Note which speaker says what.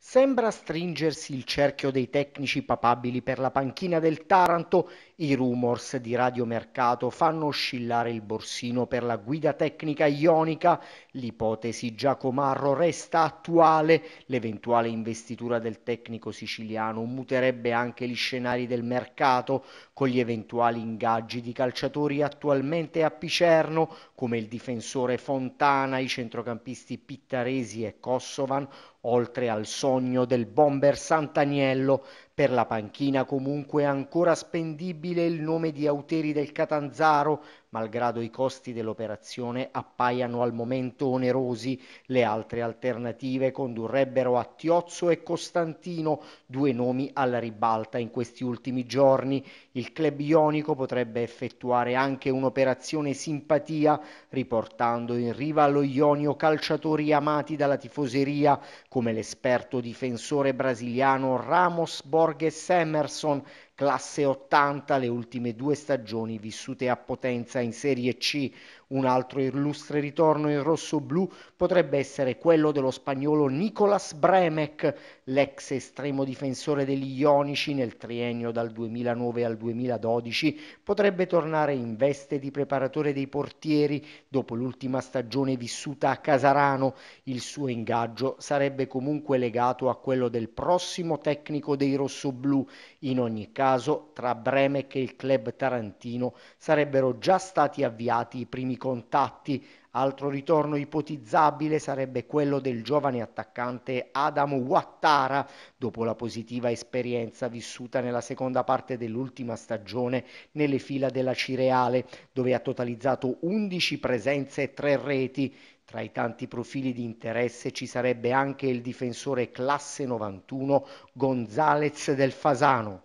Speaker 1: Sembra stringersi il cerchio dei tecnici papabili per la panchina del Taranto, i rumors di radiomercato fanno oscillare il borsino per la guida tecnica ionica, l'ipotesi Giacomarro resta attuale, l'eventuale investitura del tecnico siciliano muterebbe anche gli scenari del mercato, con gli eventuali ingaggi di calciatori attualmente a Picerno, come il difensore Fontana, i centrocampisti Pittaresi e Kosovan, oltre al sogno del bomber Sant'Agnello per la panchina comunque ancora spendibile il nome di Auteri del Catanzaro, malgrado i costi dell'operazione appaiano al momento onerosi. Le altre alternative condurrebbero a Tiozzo e Costantino, due nomi alla ribalta in questi ultimi giorni. Il club ionico potrebbe effettuare anche un'operazione simpatia, riportando in riva allo Ionio calciatori amati dalla tifoseria, come l'esperto difensore brasiliano Ramos Borges Borges Emerson classe 80 le ultime due stagioni vissute a potenza in Serie C. Un altro illustre ritorno in rosso-blu potrebbe essere quello dello spagnolo Nicolas Bremek, l'ex estremo difensore degli Ionici nel triennio dal 2009 al 2012, potrebbe tornare in veste di preparatore dei portieri dopo l'ultima stagione vissuta a Casarano. Il suo ingaggio sarebbe comunque legato a quello del prossimo tecnico dei rossoblù. In ogni caso caso tra Bremec e il club tarantino sarebbero già stati avviati i primi contatti. Altro ritorno ipotizzabile sarebbe quello del giovane attaccante Adam Wattara dopo la positiva esperienza vissuta nella seconda parte dell'ultima stagione nelle fila della Cireale, dove ha totalizzato 11 presenze e 3 reti. Tra i tanti profili di interesse ci sarebbe anche il difensore classe 91 Gonzalez del Fasano.